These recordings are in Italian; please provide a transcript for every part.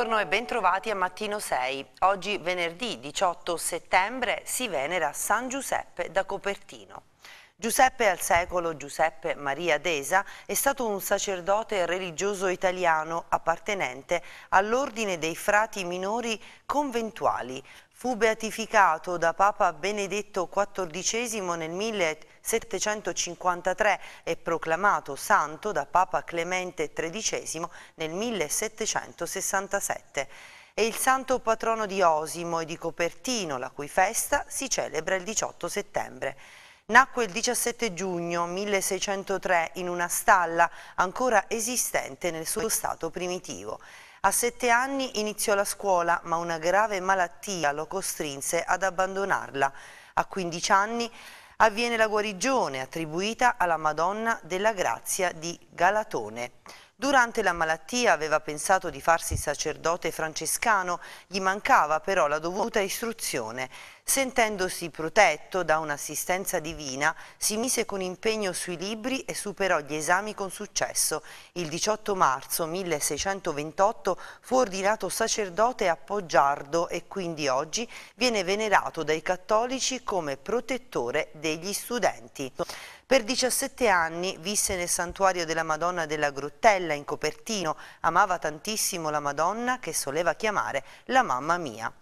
Buongiorno e bentrovati a Mattino 6. Oggi venerdì 18 settembre si venera San Giuseppe da Copertino. Giuseppe al secolo Giuseppe Maria Desa è stato un sacerdote religioso italiano appartenente all'ordine dei frati minori conventuali. Fu beatificato da Papa Benedetto XIV nel 1800 753 e proclamato santo da Papa Clemente XIII nel 1767. È il santo patrono di Osimo e di Copertino, la cui festa si celebra il 18 settembre. Nacque il 17 giugno 1603 in una stalla ancora esistente nel suo stato primitivo. A sette anni iniziò la scuola, ma una grave malattia lo costrinse ad abbandonarla. A 15 anni avviene la guarigione attribuita alla Madonna della Grazia di Galatone. Durante la malattia aveva pensato di farsi sacerdote francescano, gli mancava però la dovuta istruzione. Sentendosi protetto da un'assistenza divina, si mise con impegno sui libri e superò gli esami con successo. Il 18 marzo 1628 fu ordinato sacerdote a Poggiardo e quindi oggi viene venerato dai cattolici come protettore degli studenti. Per 17 anni visse nel santuario della Madonna della Grottella in Copertino, amava tantissimo la Madonna che soleva chiamare la mamma mia.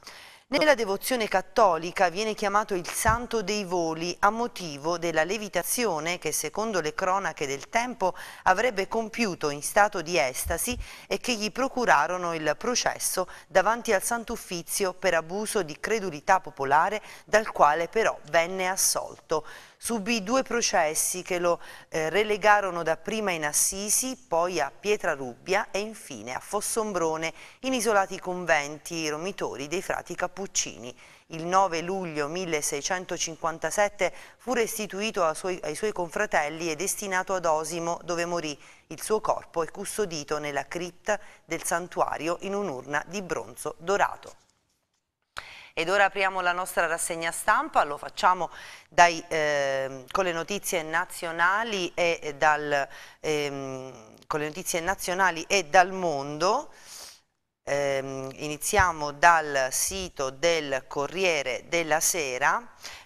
Nella devozione cattolica viene chiamato il Santo dei Voli a motivo della levitazione che secondo le cronache del tempo avrebbe compiuto in stato di estasi e che gli procurarono il processo davanti al Sant'Uffizio per abuso di credulità popolare dal quale però venne assolto subì due processi che lo eh, relegarono dapprima in Assisi, poi a Pietrarubbia e infine a Fossombrone, in isolati conventi romitori dei frati Cappuccini. Il 9 luglio 1657 fu restituito ai suoi, ai suoi confratelli e destinato ad Osimo, dove morì. Il suo corpo è custodito nella cripta del santuario in un'urna di bronzo dorato. Ed ora apriamo la nostra rassegna stampa, lo facciamo dai, eh, con le notizie nazionali e dal, ehm, nazionali e dal mondo. Eh, iniziamo dal sito del Corriere della Sera,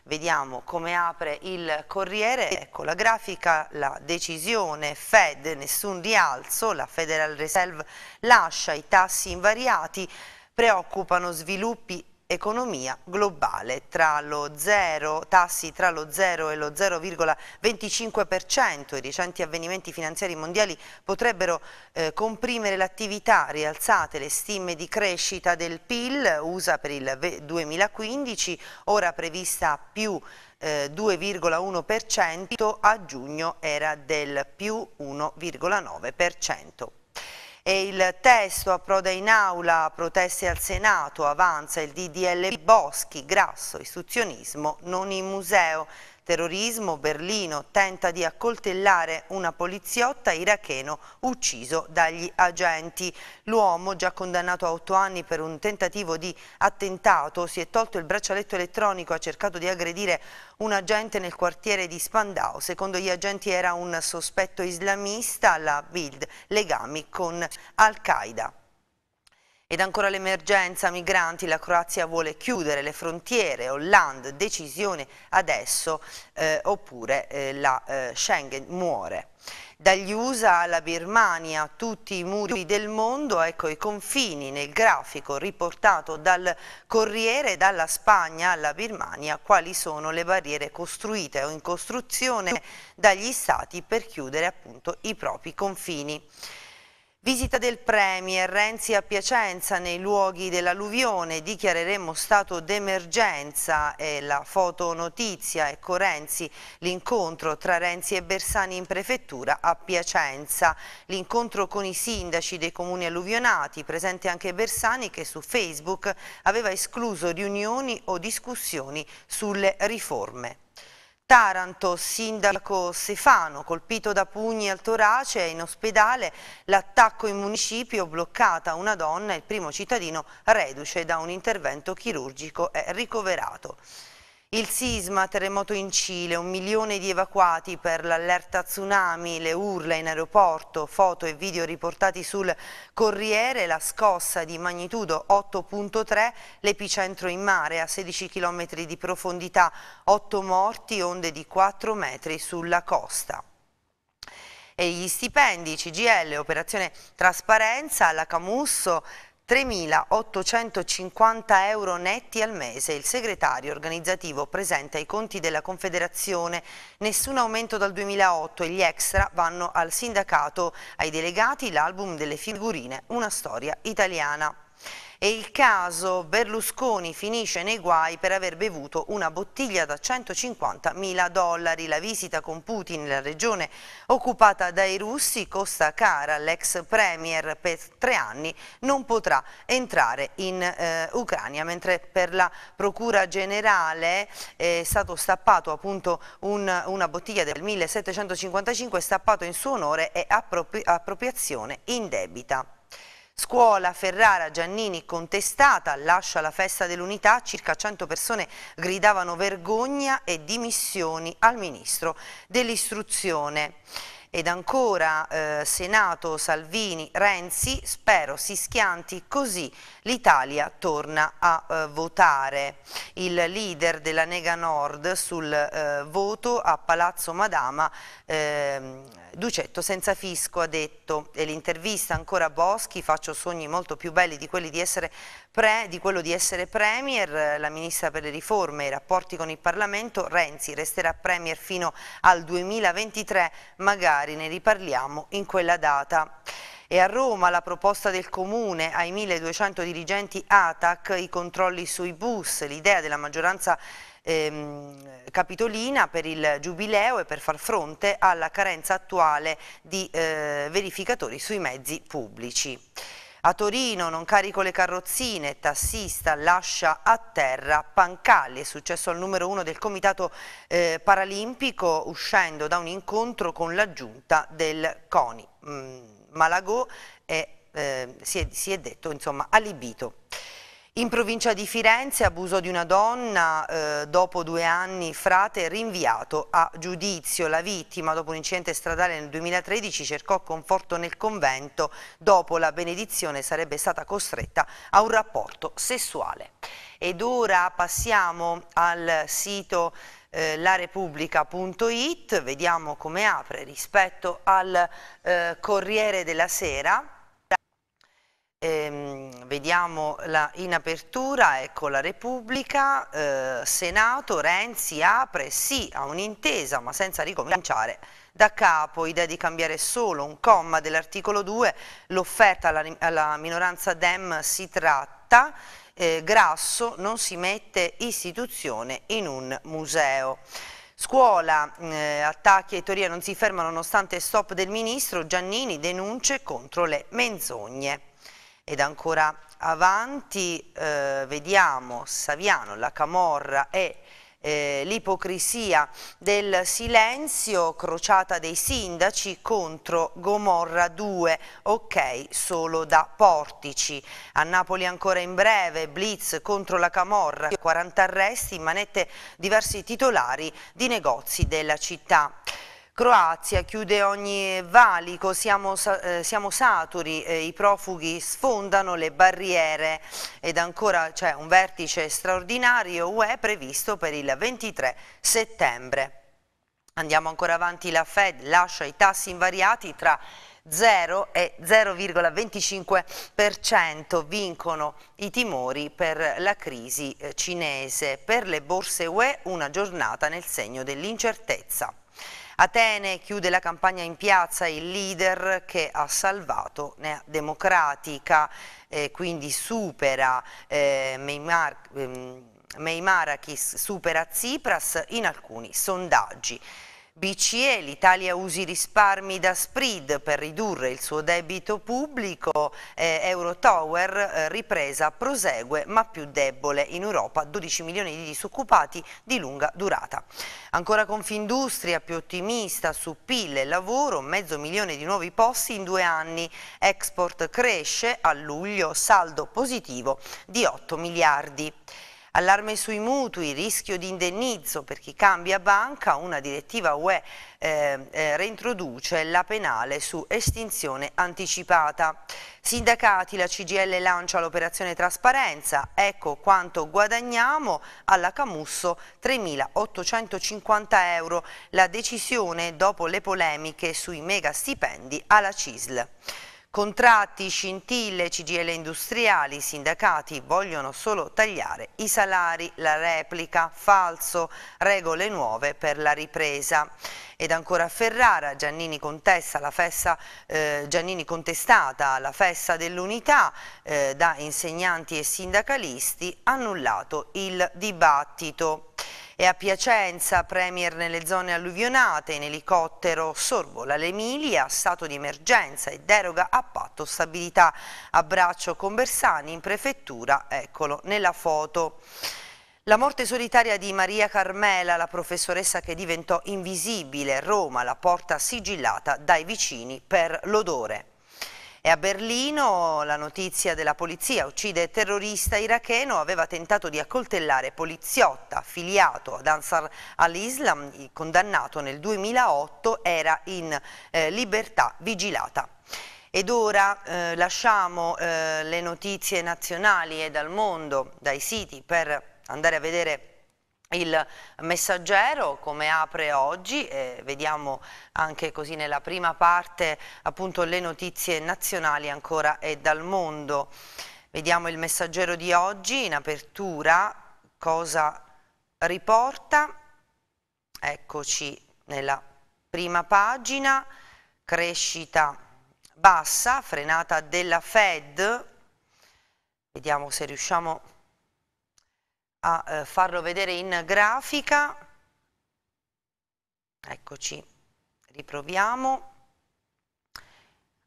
vediamo come apre il Corriere, ecco la grafica, la decisione Fed, nessun rialzo, la Federal Reserve lascia i tassi invariati, preoccupano sviluppi economia globale, tra lo 0, tassi tra lo 0 e lo 0,25%. I recenti avvenimenti finanziari mondiali potrebbero eh, comprimere l'attività, rialzate le stime di crescita del PIL, USA per il 2015, ora prevista più 2,1%, eh, a giugno era del più 1,9%. E il testo approda in aula, proteste al Senato, avanza il DDL Boschi, Grasso, istruzionismo, non in museo. Terrorismo, Berlino tenta di accoltellare una poliziotta iracheno ucciso dagli agenti. L'uomo, già condannato a otto anni per un tentativo di attentato, si è tolto il braccialetto elettronico, ha cercato di aggredire un agente nel quartiere di Spandau. Secondo gli agenti era un sospetto islamista la Bild, legami con Al-Qaeda. Ed ancora l'emergenza migranti, la Croazia vuole chiudere le frontiere, Hollande decisione adesso eh, oppure eh, la eh, Schengen muore. Dagli USA alla Birmania, tutti i muri del mondo, ecco i confini nel grafico riportato dal Corriere, dalla Spagna alla Birmania, quali sono le barriere costruite o in costruzione dagli stati per chiudere appunto i propri confini. Visita del Premier, Renzi a Piacenza nei luoghi dell'alluvione, dichiareremo stato d'emergenza e la fotonotizia, ecco Renzi, l'incontro tra Renzi e Bersani in prefettura a Piacenza, l'incontro con i sindaci dei comuni alluvionati, presente anche Bersani che su Facebook aveva escluso riunioni o discussioni sulle riforme. Taranto, sindaco Stefano, colpito da pugni al torace e in ospedale, l'attacco in municipio, bloccata una donna, il primo cittadino reduce da un intervento chirurgico è ricoverato. Il sisma, terremoto in Cile, un milione di evacuati per l'allerta tsunami, le urla in aeroporto, foto e video riportati sul Corriere, la scossa di magnitudo 8.3, l'epicentro in mare a 16 km di profondità, 8 morti, onde di 4 metri sulla costa e gli stipendi, CGL, Operazione Trasparenza, la Camusso, 3.850 euro netti al mese. Il segretario organizzativo presenta i conti della Confederazione. Nessun aumento dal 2008 e gli extra vanno al sindacato. Ai delegati l'album delle figurine, una storia italiana. E il caso Berlusconi finisce nei guai per aver bevuto una bottiglia da 150 mila dollari. La visita con Putin nella regione occupata dai russi costa cara. L'ex premier per tre anni non potrà entrare in eh, Ucraina, mentre per la Procura Generale eh, è stato stappato appunto un, una bottiglia del 1755 stappato in suo onore e appropri appropriazione indebita. Scuola Ferrara Giannini contestata, lascia la festa dell'unità, circa 100 persone gridavano vergogna e dimissioni al Ministro dell'Istruzione. Ed ancora eh, Senato, Salvini, Renzi, spero si schianti così l'Italia torna a eh, votare. Il leader della Nega Nord sul eh, voto a Palazzo Madama, ehm, Ducetto senza fisco ha detto, e l'intervista ancora a Boschi, faccio sogni molto più belli di, quelli di, essere pre, di quello di essere Premier, la Ministra per le riforme e i rapporti con il Parlamento, Renzi resterà Premier fino al 2023, magari familiari, ne riparliamo in quella data. E a Roma la proposta del Comune ai 1200 dirigenti ATAC, i controlli sui bus, l'idea della maggioranza ehm, capitolina per il giubileo e per far fronte alla carenza attuale di eh, verificatori sui mezzi pubblici. A Torino non carico le carrozzine, tassista lascia a terra Pancalli, è successo al numero uno del Comitato eh, Paralimpico uscendo da un incontro con la giunta del CONI. Mm, Malagò è, eh, si, è, si, è, detto insomma, alibito. In provincia di Firenze abuso di una donna, eh, dopo due anni frate rinviato a giudizio. La vittima dopo un incidente stradale nel 2013 cercò conforto nel convento, dopo la benedizione sarebbe stata costretta a un rapporto sessuale. Ed ora passiamo al sito eh, laRepubblica.it, vediamo come apre rispetto al eh, Corriere della Sera. Ehm, vediamo la, in apertura, ecco la Repubblica, eh, Senato, Renzi apre sì a un'intesa ma senza ricominciare da capo, idea di cambiare solo un comma dell'articolo 2, l'offerta alla, alla, minoranza Dem si tratta, eh, Grasso non si mette istituzione in un museo. Scuola, eh, attacchi e teoria non si fermano nonostante stop del ministro, Giannini denunce contro le menzogne ed ancora avanti eh, vediamo Saviano, la Camorra e eh, l'ipocrisia del silenzio, crociata dei sindaci contro Gomorra 2, ok solo da portici. A Napoli ancora in breve, blitz contro la Camorra, 40 arresti, in manette diversi titolari di negozi della città. Croazia chiude ogni valico, siamo, eh, siamo saturi, eh, i profughi sfondano le barriere ed ancora c'è un vertice straordinario UE previsto per il 23 settembre. Andiamo ancora avanti, la Fed lascia i tassi invariati tra 0 e 0,25%, vincono i timori per la crisi eh, cinese. Per le borse UE una giornata nel segno dell'incertezza. Atene chiude la campagna in piazza, il leader che ha salvato Nea Democratica, eh, quindi supera eh, Meimar, ehm, Meimarakis, supera Tsipras in alcuni sondaggi. BCE, l'Italia usi risparmi da SPRID per ridurre il suo debito pubblico, eh, Eurotower eh, ripresa prosegue ma più debole, in Europa 12 milioni di disoccupati di lunga durata. Ancora Confindustria più ottimista su PIL e lavoro, mezzo milione di nuovi posti in due anni, export cresce a luglio, saldo positivo di 8 miliardi allarme sui mutui, rischio di indennizzo per chi cambia banca, una direttiva UE eh, eh, reintroduce la penale su estinzione anticipata. Sindacati, la CGL lancia l'operazione trasparenza, ecco quanto guadagniamo alla Camusso 3.850 euro, la decisione dopo le polemiche sui mega stipendi alla CISL. Contratti, scintille, CGL industriali, sindacati vogliono solo tagliare i salari, la replica, falso, regole nuove per la ripresa. Ed ancora a Ferrara, Giannini, festa, eh, Giannini contestata la festa dell'unità eh, da insegnanti e sindacalisti, annullato il dibattito. E a Piacenza, premier nelle zone alluvionate, in elicottero sorvola l'Emilia, stato di emergenza e deroga a patto stabilità. Abbraccio con Bersani in prefettura, eccolo nella foto. La morte solitaria di Maria Carmela, la professoressa che diventò invisibile, Roma, la porta sigillata dai vicini per l'odore. E a Berlino la notizia della polizia uccide terrorista iracheno, aveva tentato di accoltellare poliziotta affiliato ad Ansar al-Islam, condannato nel 2008, era in eh, libertà vigilata. Ed ora eh, lasciamo eh, le notizie nazionali e dal mondo, dai siti, per andare a vedere il messaggero come apre oggi, eh, vediamo anche così nella prima parte appunto le notizie nazionali ancora e dal mondo. Vediamo il messaggero di oggi in apertura, cosa riporta, eccoci nella prima pagina, crescita bassa, frenata della Fed, vediamo se riusciamo a a eh, farlo vedere in grafica. Eccoci, riproviamo.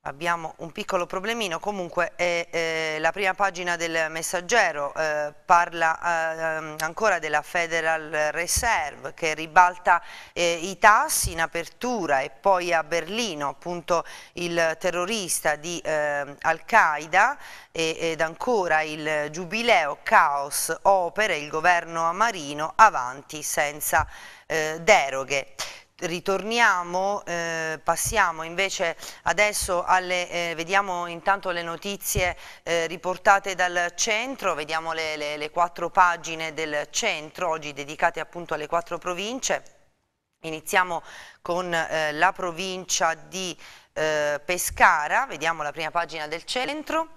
Abbiamo un piccolo problemino, comunque eh, eh, la prima pagina del messaggero eh, parla eh, ehm, ancora della Federal Reserve che ribalta eh, i tassi in apertura e poi a Berlino appunto il terrorista di ehm, Al-Qaeda ed ancora il giubileo, caos, opere, il governo a Marino avanti senza eh, deroghe ritorniamo, eh, passiamo invece adesso alle, eh, vediamo intanto le notizie eh, riportate dal centro, vediamo le, le, le quattro pagine del centro, oggi dedicate appunto alle quattro province. Iniziamo con eh, la provincia di eh, Pescara, vediamo la prima pagina del centro.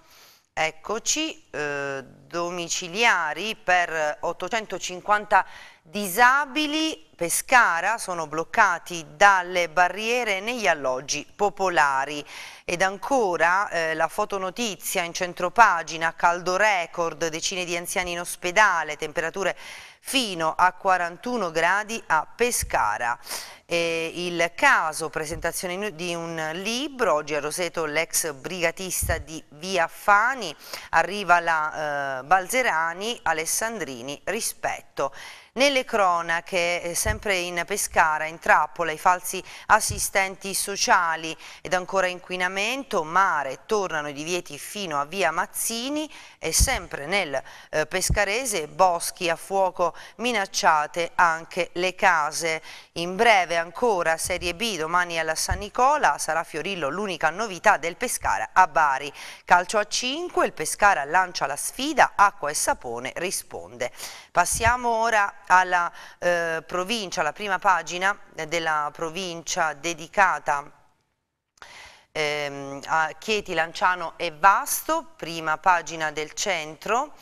Eccoci, eh, domiciliari per 850 disabili, Pescara sono bloccati dalle barriere negli alloggi popolari. Ed ancora eh, la fotonotizia in centropagina, caldo record, decine di anziani in ospedale, temperature fino a 41 gradi a Pescara eh, il caso, presentazione di un libro, oggi a Roseto l'ex brigatista di Via Fani, arriva la eh, Balzerani, Alessandrini, rispetto. Nelle cronache, eh, sempre in Pescara, in trappola, i falsi assistenti sociali ed ancora inquinamento, mare, tornano i divieti fino a via Mazzini e sempre nel eh, Pescarese boschi a fuoco minacciate anche le case. In breve ancora Serie B domani alla San Nicola, sarà Fiorillo l'unica novità del Pescara a Bari. Calcio a 5, il Pescara lancia la sfida, acqua e sapone risponde. Passiamo ora alla eh, provincia, alla prima pagina della provincia dedicata ehm, a Chieti, Lanciano e Vasto, prima pagina del centro,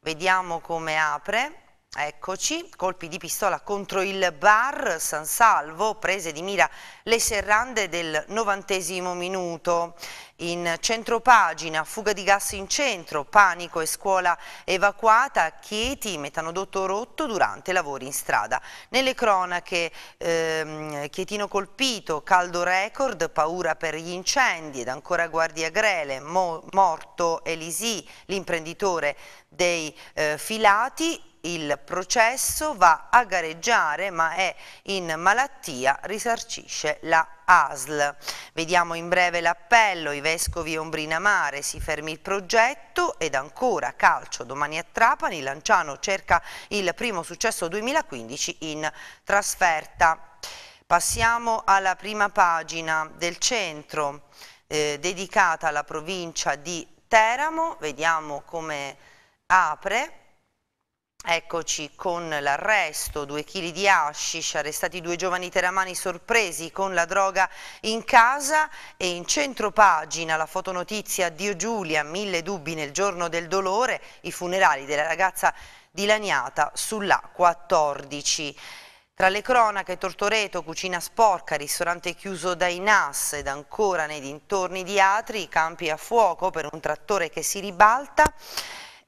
vediamo come apre. Eccoci, colpi di pistola contro il bar San Salvo, prese di mira le serrande del novantesimo minuto. In centropagina, fuga di gas in centro, panico e scuola evacuata, Chieti, metanodotto rotto durante lavori in strada. Nelle cronache, ehm, Chietino colpito, caldo record, paura per gli incendi ed ancora Guardia Grele, mo morto Elisi, l'imprenditore dei eh, filati il processo va a gareggiare ma è in malattia, risarcisce la ASL. Vediamo in breve l'appello, i vescovi Ombrina Mare si fermi il progetto ed ancora calcio domani a Trapani, Lanciano cerca il primo successo 2015 in trasferta. Passiamo alla prima pagina del centro eh, dedicata alla provincia di Teramo, vediamo come apre Eccoci con l'arresto, due chili di hashish, arrestati due giovani teramani sorpresi con la droga in casa e in centro pagina la fotonotizia Dio Giulia, mille dubbi nel giorno del dolore, i funerali della ragazza dilaniata sulla 14. Tra le cronache Tortoreto, cucina sporca, ristorante chiuso dai NAS ed ancora nei dintorni di Atri, campi a fuoco per un trattore che si ribalta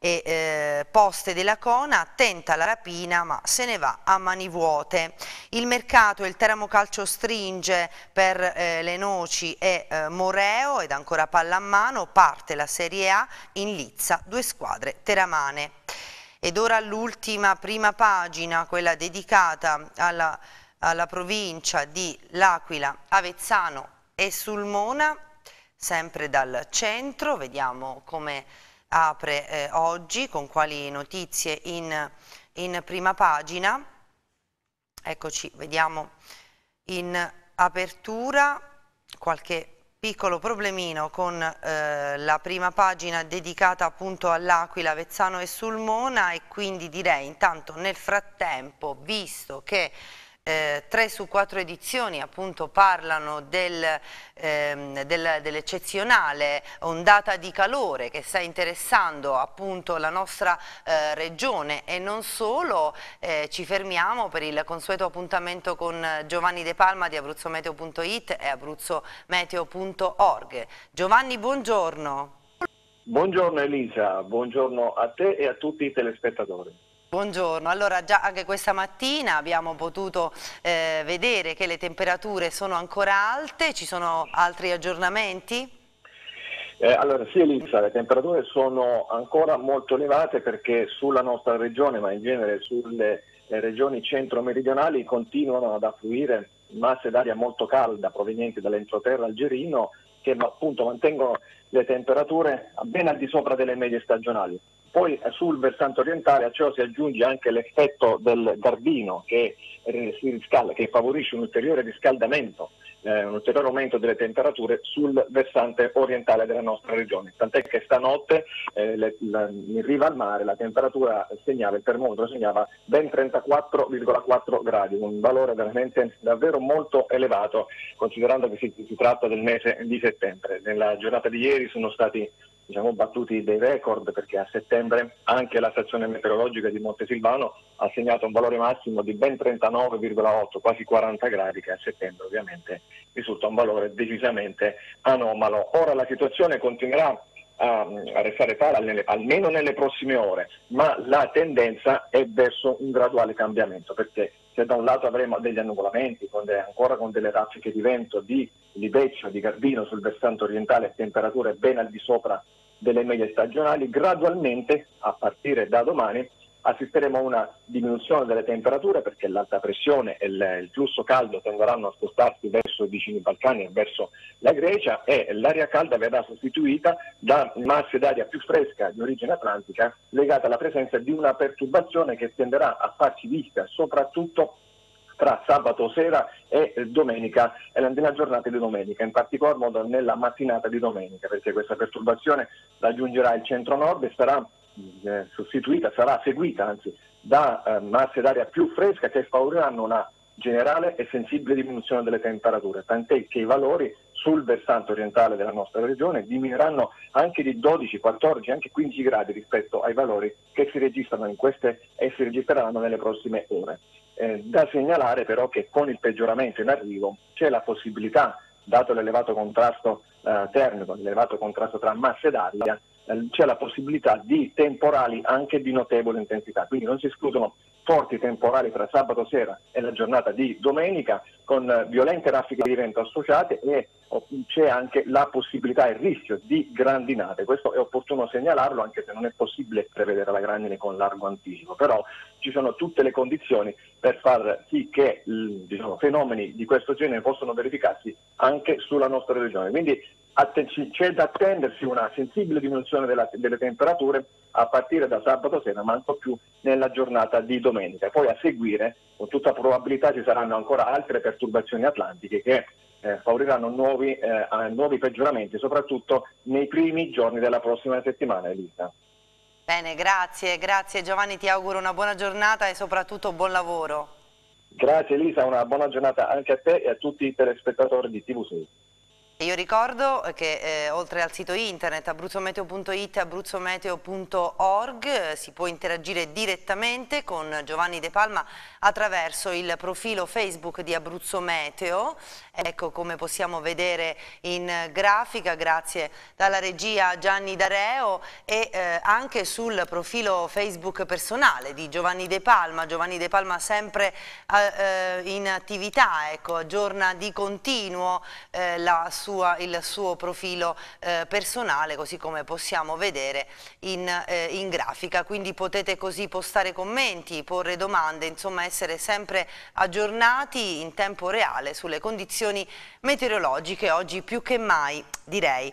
e eh, Poste della Cona tenta la rapina ma se ne va a mani vuote. Il mercato, e il Teramo Calcio stringe per eh, le noci e eh, Moreo ed ancora pallamano, parte la Serie A in Lizza, due squadre teramane. Ed ora l'ultima prima pagina, quella dedicata alla, alla provincia di L'Aquila, Avezzano e Sulmona, sempre dal centro, vediamo come apre eh, oggi, con quali notizie in, in prima pagina. Eccoci, vediamo in apertura qualche piccolo problemino con eh, la prima pagina dedicata appunto all'Aquila, Vezzano e Sulmona e quindi direi intanto nel frattempo, visto che eh, tre su quattro edizioni appunto parlano del, ehm, del, dell'eccezionale ondata di calore che sta interessando appunto la nostra eh, regione e non solo, eh, ci fermiamo per il consueto appuntamento con Giovanni De Palma di abruzzometeo.it e abruzzometeo.org. Giovanni buongiorno. Buongiorno Elisa, buongiorno a te e a tutti i telespettatori. Buongiorno, allora già anche questa mattina abbiamo potuto eh, vedere che le temperature sono ancora alte, ci sono altri aggiornamenti? Eh, allora sì Elisa, le temperature sono ancora molto elevate perché sulla nostra regione, ma in genere sulle eh, regioni centro-meridionali continuano ad affluire masse d'aria molto calda provenienti dall'entroterra algerino che appunto mantengono le temperature ben al di sopra delle medie stagionali. Poi sul versante orientale a ciò si aggiunge anche l'effetto del garbino che, eh, riscalda, che favorisce un ulteriore riscaldamento, eh, un ulteriore aumento delle temperature sul versante orientale della nostra regione. Tant'è che stanotte eh, le, la, in riva al mare la temperatura segnava, il termometro segnava ben 34,4 gradi, un valore veramente davvero molto elevato considerando che si, si tratta del mese di settembre. Nella giornata di ieri sono stati diciamo, battuti dei record perché a settembre anche la stazione meteorologica di Montesilvano ha segnato un valore massimo di ben 39,8, quasi 40 gradi, che a settembre ovviamente risulta un valore decisamente anomalo. Ora la situazione continuerà a, restare tale almeno nelle prossime ore, ma la tendenza è verso un graduale cambiamento perché se da un lato avremo degli annuvolamenti, con de- ancora con delle raffiche di vento di Libeccio, di Gardino sul versante orientale, temperature ben al di sopra delle medie stagionali, gradualmente, a partire da domani, assisteremo a una diminuzione delle temperature perché l'alta pressione e il, flusso caldo tenderanno a spostarsi verso i vicini Balcani e verso la Grecia e l'aria calda verrà sostituita da masse d'aria più fresca di origine atlantica legata alla presenza di una perturbazione che tenderà a farci vista soprattutto tra sabato sera e domenica, nella giornata di domenica, in particolar modo nella mattinata di domenica, perché questa perturbazione raggiungerà il centro-nord e sarà mm, eh, sostituita, sarà seguita anzi da eh, masse d'aria più fresca che favoriranno una generale e sensibile diminuzione delle temperature, tant'è che i valori sul versante orientale della nostra regione diminuiranno anche di 12, 14, anche 15 gradi rispetto ai valori che si registrano in queste e si registreranno nelle prossime ore. Eh, da segnalare però che con il peggioramento in arrivo c'è la possibilità, dato l'elevato contrasto eh, termico, l'elevato contrasto tra massa ed aria, eh, c'è la possibilità di temporali anche di notevole intensità, quindi non si escludono forti temporali tra sabato sera e la giornata di domenica con violente raffiche di vento associate e oh, c'è anche la possibilità e il rischio di grandinate. Questo è opportuno segnalarlo anche se non è possibile prevedere la grandine con largo anticipo, però ci sono tutte le condizioni per far sì che diciamo, fenomeni di questo genere possano verificarsi anche sulla nostra regione. Quindi Atten- c'è da attendersi una sensibile diminuzione della, delle temperature a partire da sabato sera, ma ancora più nella giornata di domenica. Poi a seguire, con tutta probabilità, ci saranno ancora altre perturbazioni atlantiche che eh, favoriranno nuovi, eh, nuovi, peggioramenti, soprattutto nei primi giorni della prossima settimana, Elisa. Bene, grazie, grazie Giovanni, ti auguro una buona giornata e soprattutto buon lavoro. Grazie Elisa, una buona giornata anche a te e a tutti i telespettatori di TV6. Io ricordo che eh, oltre al sito internet abruzzometeo.it e abruzzometeo.org eh, si può interagire direttamente con Giovanni De Palma attraverso il profilo Facebook di Abruzzo Meteo. Ecco come possiamo vedere in grafica grazie alla regia Gianni Dareo e eh, anche sul profilo Facebook personale di Giovanni De Palma. Giovanni De Palma sempre eh, eh, in attività, ecco, aggiorna di continuo la sua sua, il suo profilo eh, personale, così come possiamo vedere in, eh, in, grafica. Quindi potete così postare commenti, porre domande, insomma essere sempre aggiornati in tempo reale sulle condizioni meteorologiche, oggi più che mai direi.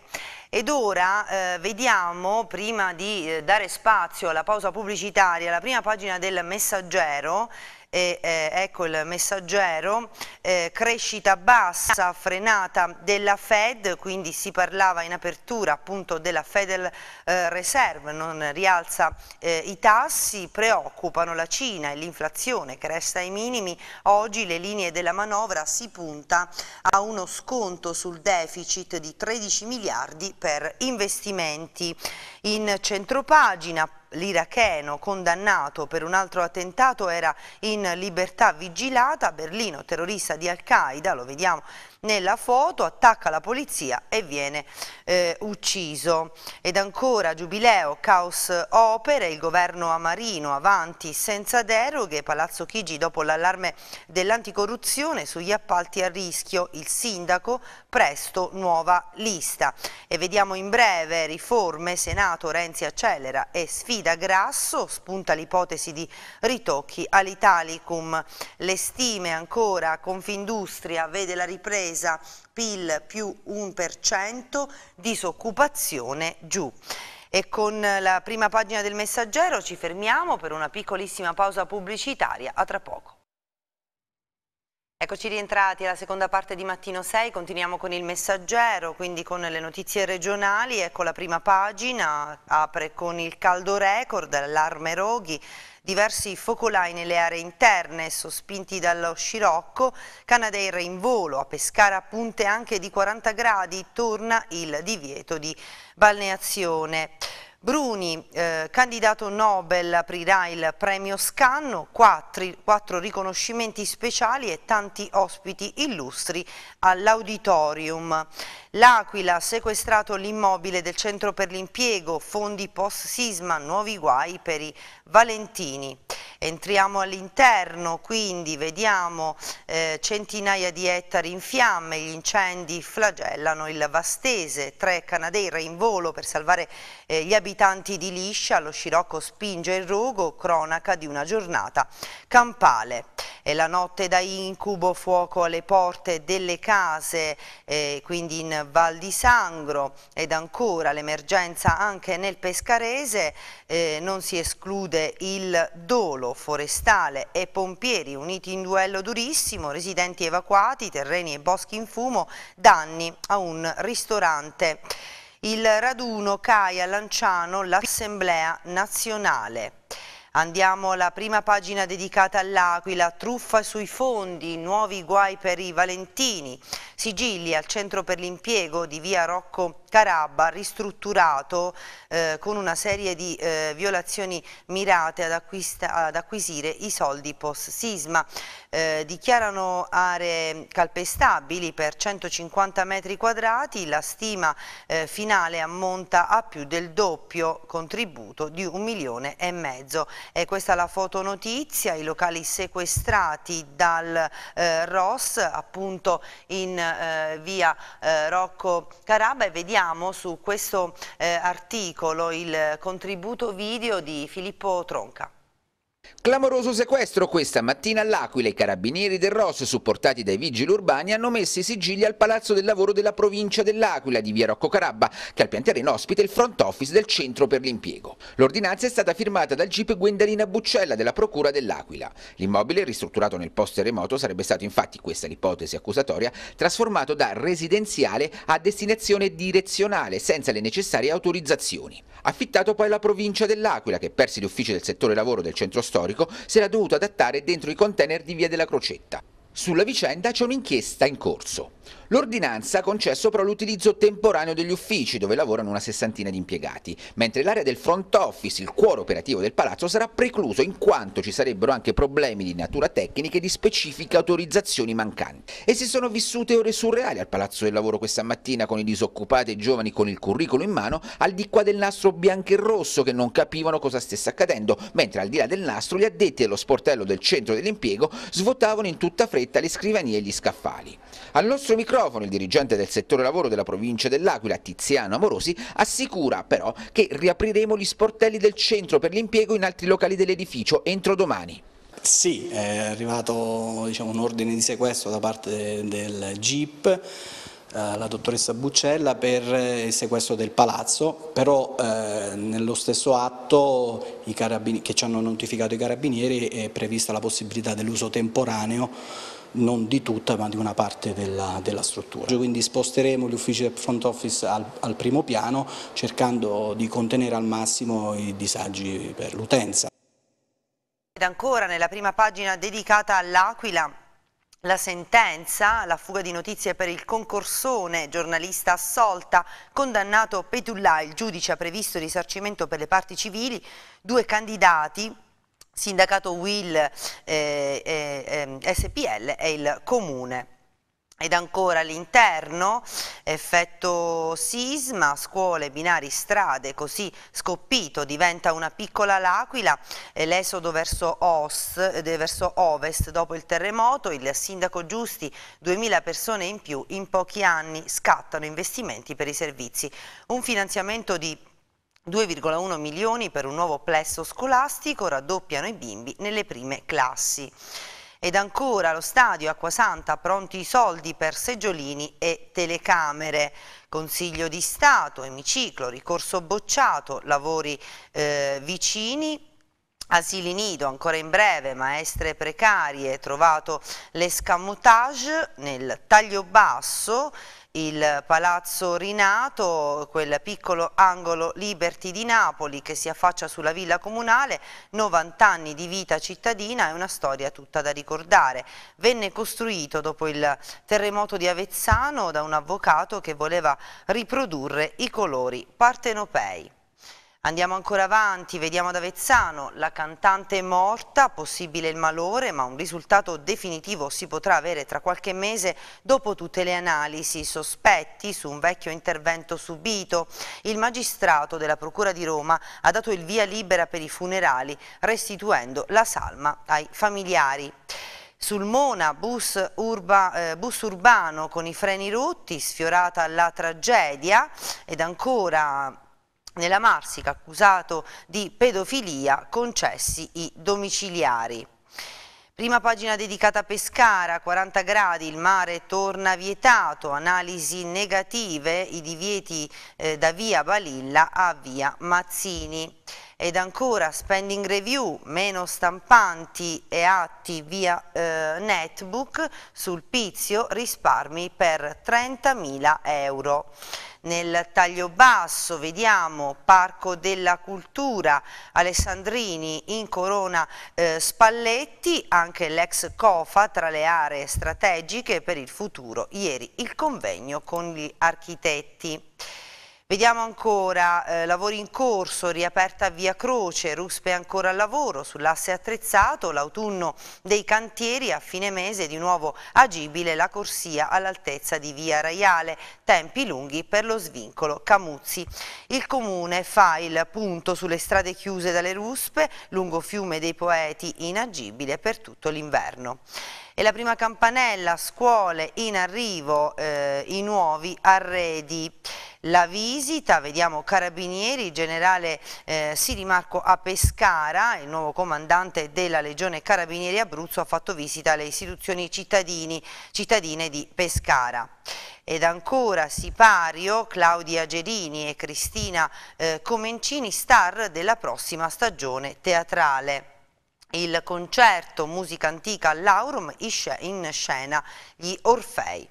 Ed ora eh, vediamo, prima di eh, dare spazio alla pausa pubblicitaria, la prima pagina del messaggero, e eh, ecco il messaggero, eh, crescita bassa, frenata della Fed, quindi si parlava in apertura appunto della Federal eh, Reserve, non rialza eh, i tassi, preoccupano la Cina e l'inflazione che resta ai minimi, oggi le linee della manovra si punta a uno sconto sul deficit di 13 miliardi per investimenti. In centropagina l'iracheno condannato per un altro attentato era in libertà vigilata Berlino, terrorista di Al-Qaeda, lo vediamo nella foto, attacca la polizia e viene eh, ucciso. Ed ancora Giubileo, caos opere, il governo Amarino avanti senza deroghe, Palazzo Chigi dopo l'allarme dell'anticorruzione sugli appalti a rischio, il sindaco presto nuova lista. E vediamo in breve riforme, Senato Renzi accelera e sfida da Grasso, spunta l'ipotesi di ritocchi all'Italicum. Le stime ancora, Confindustria vede la ripresa PIL più 1%, disoccupazione giù. E con la prima pagina del messaggero ci fermiamo per una piccolissima pausa pubblicitaria, a tra poco. Eccoci rientrati alla seconda parte di Mattino 6, continuiamo con il messaggero, quindi con le notizie regionali, ecco la prima pagina, apre con il caldo record, l'arme roghi, diversi focolai nelle aree interne, sospinti dallo scirocco, Canadair in volo, a pescare a punte anche di 40 gradi, torna il divieto di balneazione. Bruni, eh, candidato Nobel, aprirà il premio Scanno, quattro, quattro riconoscimenti speciali e tanti ospiti illustri all'auditorium. L'Aquila ha sequestrato l'immobile del centro per l'impiego, fondi post sisma, nuovi guai per i Valentini. Entriamo all'interno, quindi vediamo eh, centinaia di ettari in fiamme, gli incendi flagellano il Vastese, tre Canadeira in volo per salvare eh, gli abitanti di Liscia, lo Scirocco spinge il rogo, cronaca di una giornata campale. E la notte da incubo, fuoco alle porte delle case, eh, quindi in Val di Sangro ed ancora l'emergenza anche nel Pescarese, eh, non si esclude il dolo forestale e pompieri uniti in duello durissimo, residenti evacuati, terreni e boschi in fumo, danni a un ristorante. Il raduno CAI a Lanciano, l'Assemblea Nazionale. Andiamo alla prima pagina dedicata all'Aquila, truffa sui fondi, nuovi guai per i Valentini, sigilli al centro per l'impiego di via Rocco Carabba ristrutturato eh, con una serie di eh, violazioni mirate ad, acquista, ad, acquisire i soldi post sisma. Eh, dichiarano aree calpestabili per 150 metri quadrati, la stima eh, finale ammonta a più del doppio contributo di un milione e mezzo. E questa è la fotonotizia, i locali sequestrati dal eh, ROS appunto in eh, via Rocco Carabba e vediamo Sentiamo su questo eh, articolo il contributo video di Filippo Tronca. Clamoroso sequestro questa mattina all'Aquila. I carabinieri del ROS, supportati dai vigili urbani, hanno messo i sigilli al Palazzo del Lavoro della provincia dell'Aquila di via Rocco Carabba, che al pianterreno ospita il front office del Centro per l'Impiego. L'ordinanza è stata firmata dal GIP Gwendalina Buccella della Procura dell'Aquila. L'immobile, ristrutturato nel posto remoto, sarebbe stato infatti, questa l'ipotesi accusatoria, trasformato da residenziale a destinazione direzionale, senza le necessarie autorizzazioni. Affittato poi alla provincia dell'Aquila, che persi gli uffici del settore lavoro del centro storico, storico, si era dovuto adattare dentro i container di Via della Crocetta. Sulla vicenda c'è un'inchiesta in corso. L'ordinanza ha concesso però l'utilizzo temporaneo degli uffici, dove lavorano una sessantina di impiegati, mentre l'area del front office, il cuore operativo del palazzo, sarà precluso in quanto ci sarebbero anche problemi di natura tecnica e di specifiche autorizzazioni mancanti. E si sono vissute ore surreali al Palazzo del Lavoro questa mattina con i disoccupati e giovani con il curriculum in mano, al di qua del nastro bianco e rosso che non capivano cosa stesse accadendo, mentre al di là del nastro gli addetti dello sportello del centro dell'impiego svuotavano in tutta fretta le scrivanie e gli scaffali. Al nostro microfono il dirigente del settore lavoro della provincia dell'Aquila, Tiziano Amorosi, assicura però che riapriremo gli sportelli del centro per l'impiego in altri locali dell'edificio entro domani. Sì, è arrivato diciamo, un ordine di sequestro da parte del GIP eh, la dottoressa Buccella per il sequestro del palazzo, però eh, nello stesso atto che ci hanno notificato i carabinieri è prevista la possibilità dell'uso temporaneo non di tutta ma di una parte della, della struttura. Cioè, quindi sposteremo gli uffici del front office al, al primo piano cercando di contenere al massimo i disagi per l'utenza. Ed ancora nella prima pagina dedicata all'Aquila, la sentenza, la fuga di notizie per il concorsone, giornalista assolta, condannato Petullah, il giudice ha previsto risarcimento per le parti civili, due candidati sindacato WIL eh, eh, ehm, SPL e il comune. Ed ancora all'interno, effetto sisma, scuole, binari, strade, così scoppito diventa una piccola l'aquila, eh, l'esodo verso, eh, verso, ovest dopo il terremoto, il sindaco Giusti, 2000 persone in più, in pochi anni scattano investimenti per i servizi. Un finanziamento di 2,1 milioni per un nuovo plesso scolastico, raddoppiano i bimbi nelle prime classi. Ed ancora lo stadio Acquasanta pronti i soldi per seggiolini e telecamere. Consiglio di Stato, emiciclo, ricorso bocciato, lavori eh, vicini, Asili nido, ancora in breve, maestre precarie, trovato l'escamotage nel taglio basso il Palazzo Rinato, quel piccolo angolo Liberty di Napoli che si affaccia sulla villa comunale, 90 anni di vita cittadina è una storia tutta da ricordare. Venne costruito dopo il terremoto di Avezzano da un avvocato che voleva riprodurre i colori partenopei. Andiamo ancora avanti, vediamo ad Avezzano, la cantante è morta, possibile il malore, ma un risultato definitivo si potrà avere tra qualche mese dopo tutte le analisi, sospetti su un vecchio intervento subito. Il magistrato della Procura di Roma ha dato il via libera per i funerali, restituendo la salma ai familiari. Sul Mona, bus, urba, eh, bus, urbano con i freni rotti, sfiorata la tragedia ed ancora nella Marsica accusato di pedofilia concessi i domiciliari. Prima pagina dedicata a Pescara, 40 gradi, il mare torna vietato, analisi negative, i divieti eh, da via Balilla a via Mazzini. Ed ancora spending review, meno stampanti e atti via eh, netbook, sul Pizio risparmi per 30.000 euro. Nel taglio basso vediamo Parco della Cultura, Alessandrini in Corona eh, Spalletti, anche l'ex COFA tra le aree strategiche per il futuro. Ieri il convegno con gli architetti. Vediamo ancora eh, lavori in corso, riaperta via Croce, Ruspe ancora al lavoro, sull'asse attrezzato, l'autunno dei cantieri a fine mese di nuovo agibile la corsia all'altezza di via Raiale, tempi lunghi per lo svincolo Camuzzi. Il comune fa il punto sulle strade chiuse dalle Ruspe, lungo fiume dei poeti inagibile per tutto l'inverno e la prima campanella, scuole in arrivo, eh, i nuovi arredi la visita, vediamo Carabinieri, il generale eh, Siri a Pescara, il nuovo comandante della Legione Carabinieri Abruzzo ha fatto visita alle istituzioni cittadine di Pescara. Ed ancora Sipario, Claudia Gerini e Cristina eh, Comencini, star della prossima stagione teatrale il concerto Musica Antica all'Aurum in scena gli Orfei.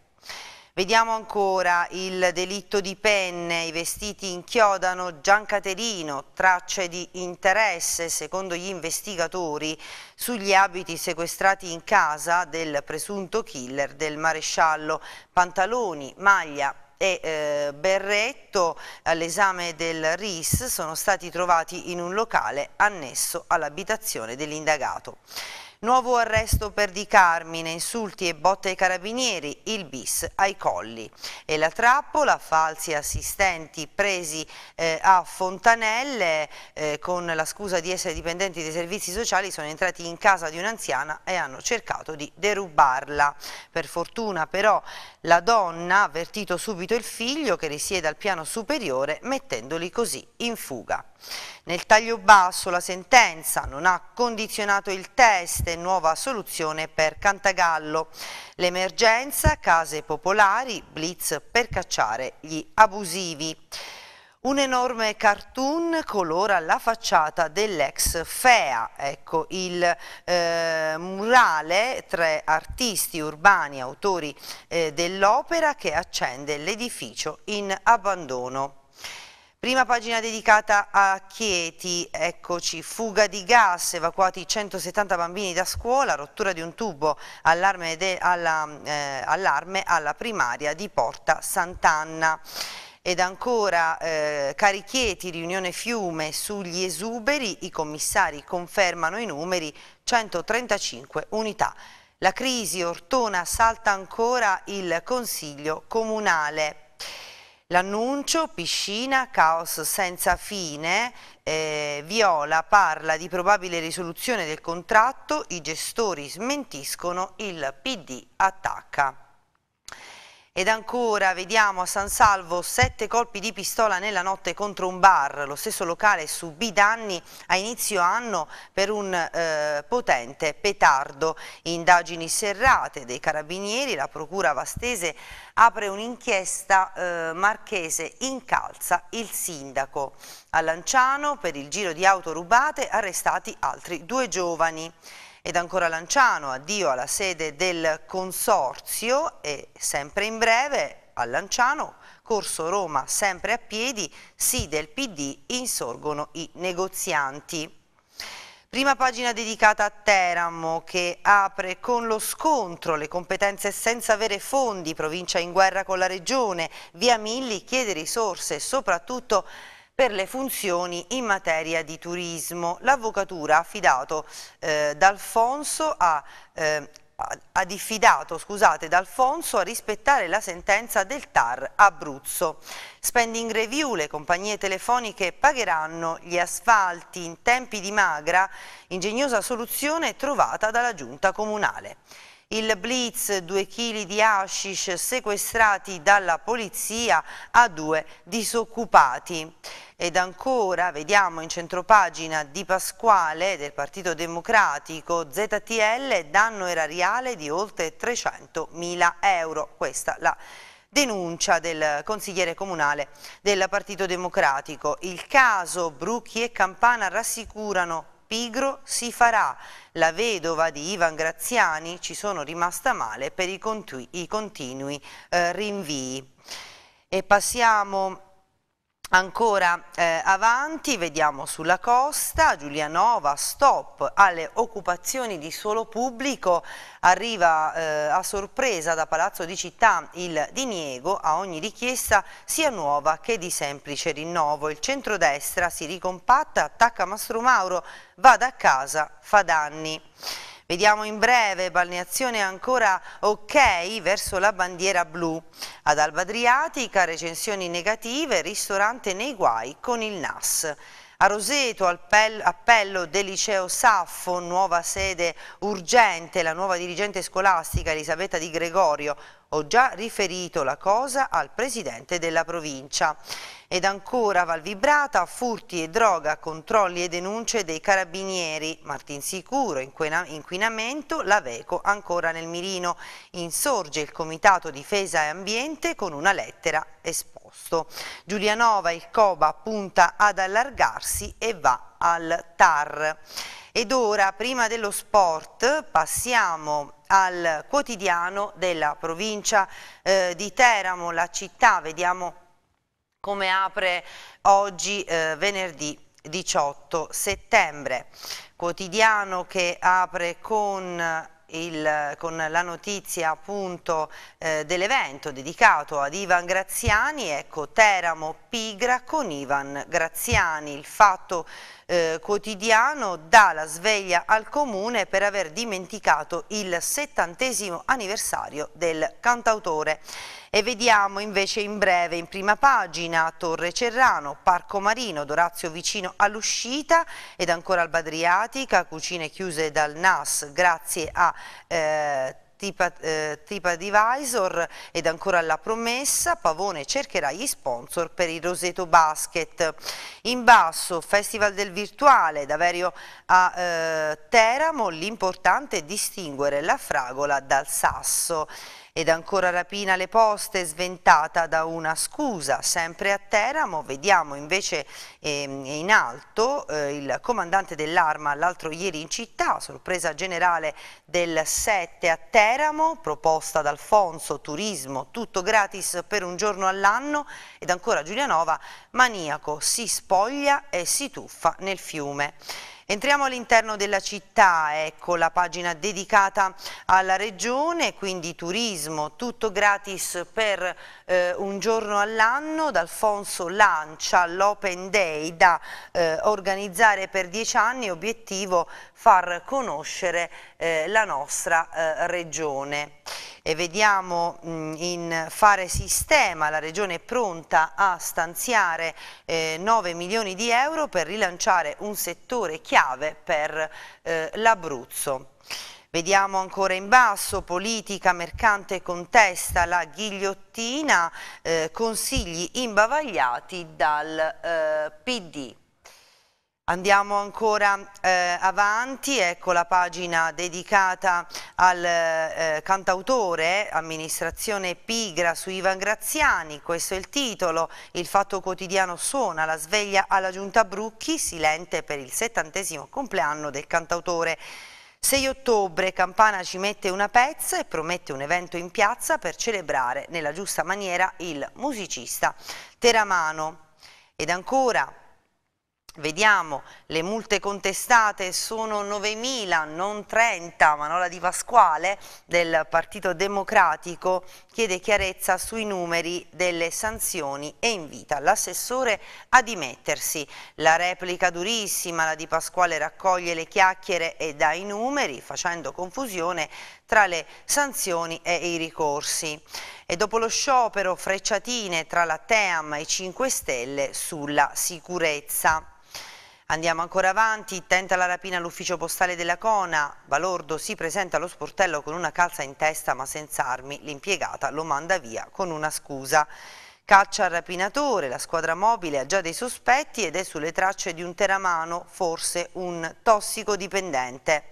Vediamo ancora il delitto di penne, i vestiti inchiodano Giancaterino, tracce di interesse secondo gli investigatori sugli abiti sequestrati in casa del presunto killer del maresciallo, pantaloni, maglia, e eh, berretto all'esame del RIS sono stati trovati in un locale annesso all'abitazione dell'indagato. Nuovo arresto per Di Carmine, insulti e botte ai carabinieri, il bis ai colli. E la trappola, falsi assistenti presi eh, a Fontanelle eh, con la scusa di essere dipendenti dei servizi sociali sono entrati in casa di un'anziana e hanno cercato di derubarla. Per fortuna però la donna ha avvertito subito il figlio che risiede al piano superiore mettendoli così in fuga. Nel taglio basso la sentenza non ha condizionato il test prevede nuova soluzione per Cantagallo. L'emergenza, case popolari, blitz per cacciare gli abusivi. Un enorme cartoon colora la facciata dell'ex FEA, ecco il eh, murale, tre artisti urbani autori eh, dell'opera che accende l'edificio in abbandono. Prima pagina dedicata a Chieti, eccoci, fuga di gas, evacuati 170 bambini da scuola, rottura di un tubo, allarme, alla, eh, allarme alla primaria di Porta Sant'Anna ed ancora eh, Chieti, riunione fiume sugli esuberi, i commissari confermano i numeri 135 unità. La crisi Ortona salta ancora il Consiglio Comunale. L'annuncio, piscina, caos senza fine, eh, Viola parla di probabile risoluzione del contratto, i gestori smentiscono, il PD attacca. Ed ancora, vediamo a San Salvo sette colpi di pistola nella notte contro un bar. Lo stesso locale subì danni a inizio anno per un eh, potente petardo. Indagini serrate dei carabinieri, la procura vastese apre un'inchiesta eh, marchese incalza il sindaco. A Lanciano per il giro di auto rubate arrestati altri due giovani. Ed ancora Lanciano, addio alla sede del Consorzio e sempre in breve a Lanciano, Corso Roma sempre a piedi, sì del PD, insorgono i negozianti. Prima pagina dedicata a Teramo che apre con lo scontro le competenze senza avere fondi, provincia in guerra con la regione, via Milli chiede risorse soprattutto per le funzioni in materia di turismo. L'avvocatura ha affidato eh, D'Alfonso a eh, ha diffidato scusate, D'Alfonso a rispettare la sentenza del TAR Abruzzo. Spending review, le compagnie telefoniche pagheranno gli asfalti in tempi di magra, ingegnosa soluzione trovata dalla giunta comunale. Il blitz, due chili di hashish sequestrati dalla polizia a due disoccupati. Ed ancora vediamo in centropagina Di Pasquale del Partito Democratico ZTL danno erariale di oltre 300 mila euro. Questa la denuncia del consigliere comunale del Partito Democratico. Il caso Brucchi e Campana rassicurano Pigro si farà. La vedova di Ivan Graziani ci sono rimasta male per i, continui, i continui eh, rinvii. E passiamo Ancora eh, avanti, vediamo sulla costa, Giulianova, stop alle occupazioni di suolo pubblico, arriva eh, a sorpresa da Palazzo di Città il diniego a ogni richiesta sia nuova che di semplice rinnovo. Il centrodestra si ricompatta, attacca Mastro Mauro, vada a casa, fa danni. Vediamo in breve balneazione ancora ok verso la bandiera blu. Ad Alba Adriatica recensioni negative, ristorante nei guai con il NAS. A Roseto, appello del liceo Saffo, nuova sede urgente, la nuova dirigente scolastica Elisabetta Di Gregorio. Ho già riferito la cosa al presidente della provincia. Ed ancora Valvibrata, furti e droga, controlli e denunce dei carabinieri, Martinsicuro, inquinamento, l'Aveco ancora nel mirino. Insorge il Comitato Difesa e Ambiente con una lettera esposto. Giulianova, il COBA, punta ad allargarsi e va al TAR. Ed ora, prima dello sport, passiamo al quotidiano della provincia eh, di Teramo, la città, vediamo come apre oggi eh, venerdì 18 settembre. Quotidiano che apre con eh, il, con la notizia appunto eh, dell'evento dedicato ad Ivan Graziani, ecco Teramo Pigra con Ivan Graziani, il fatto eh, quotidiano dà la sveglia al comune per aver dimenticato il settantesimo anniversario del cantautore. E vediamo invece in breve, in prima pagina, Torre Cerrano, Parco Marino, Dorazio vicino all'uscita ed ancora Albadriatica, cucine chiuse dal NAS grazie a eh, tipa, eh, TripAdvisor ed ancora la promessa, Pavone cercherà gli sponsor per il Roseto Basket. In basso, Festival del Virtuale, da Verio a eh, Teramo, l'importante è distinguere la fragola dal sasso. Ed ancora rapina le poste, sventata da una scusa, sempre a Teramo, vediamo invece eh, in alto eh, il comandante dell'arma l'altro ieri in città, sorpresa generale del 7 a Teramo, proposta da Alfonso, turismo, tutto gratis per un giorno all'anno ed ancora Giulianova, maniaco, si spoglia e si tuffa nel fiume. Entriamo all'interno della città, ecco la pagina dedicata alla regione, quindi turismo, tutto gratis per eh, un giorno all'anno, d'Alfonso lancia l'Open Day da eh, organizzare per dieci anni, obiettivo far conoscere eh, la nostra eh, regione e vediamo mh, in fare sistema, la Regione è pronta a stanziare eh, 9 milioni di euro per rilanciare un settore chiave per eh, l'Abruzzo. Vediamo ancora in basso, politica, mercante contesta la ghigliottina, eh, consigli imbavagliati dal eh, PD. Andiamo ancora eh, avanti, ecco la pagina dedicata al eh, cantautore, amministrazione Pigra su Ivan Graziani, questo è il titolo, il fatto quotidiano suona, la sveglia alla giunta Brucchi, silente per il settantesimo compleanno del cantautore. 6 ottobre Campana ci mette una pezza e promette un evento in piazza per celebrare nella giusta maniera il musicista Teramano. Ed ancora Vediamo, le multe contestate sono 9.000, non 30, Manola Di Pasquale del Partito Democratico chiede chiarezza sui numeri delle sanzioni e invita l'assessore a dimettersi. La replica durissima, la Di Pasquale raccoglie le chiacchiere e dà i numeri facendo confusione tra le sanzioni e i ricorsi. E dopo lo sciopero, frecciatine tra la TEAM e 5 Stelle sulla sicurezza. Andiamo ancora avanti, tenta la rapina all'ufficio postale della Cona, Valordo si presenta allo sportello con una calza in testa ma senza armi, l'impiegata lo manda via con una scusa. Caccia al rapinatore, la squadra mobile ha già dei sospetti ed è sulle tracce di un teramano, forse un tossicodipendente.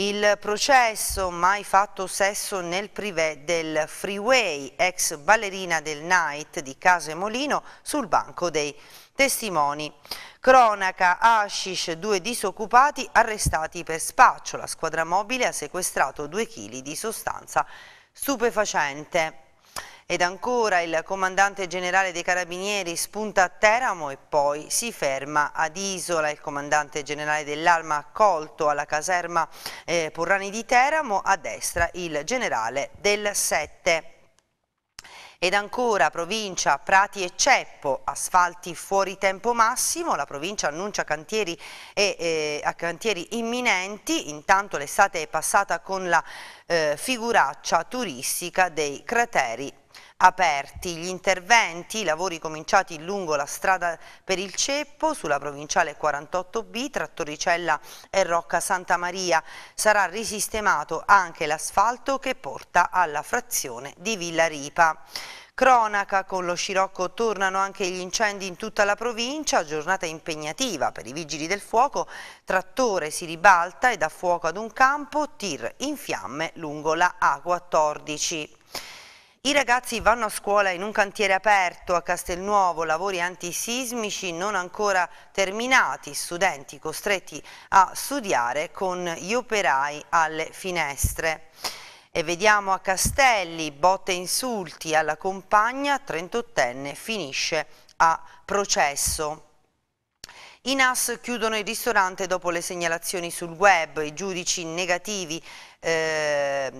Il processo mai fatto sesso nel privé del Freeway, ex ballerina del Night di Case Molino sul banco dei testimoni. Cronaca, Ashish, due disoccupati arrestati per spaccio. La squadra mobile ha sequestrato due chili di sostanza stupefacente. Ed ancora il comandante generale dei Carabinieri spunta a Teramo e poi si ferma ad Isola. Il comandante generale dell'Arma accolto alla caserma eh, Porrani di Teramo, a destra il generale del 7 ed ancora provincia Prati e Ceppo, asfalti fuori tempo massimo, la provincia annuncia cantieri, e, eh, a cantieri imminenti, intanto l'estate è passata con la eh, figuraccia turistica dei crateri aperti. Gli interventi, i lavori cominciati lungo la strada per il Ceppo, sulla provinciale 48B, tra Torricella e Rocca Santa Maria, sarà risistemato anche l'asfalto che porta alla frazione di Villa Ripa. Cronaca, con lo Scirocco tornano anche gli incendi in tutta la provincia, giornata impegnativa per i vigili del fuoco, trattore si ribalta e dà fuoco ad un campo, tir in fiamme lungo la A14. I ragazzi vanno a scuola in un cantiere aperto a Castelnuovo, lavori antisismici non ancora terminati, studenti costretti a studiare con gli operai alle finestre. E vediamo a Castelli, botte e insulti alla compagna, 38enne, finisce a processo. I NAS chiudono il ristorante dopo le segnalazioni sul web, i giudici negativi eh,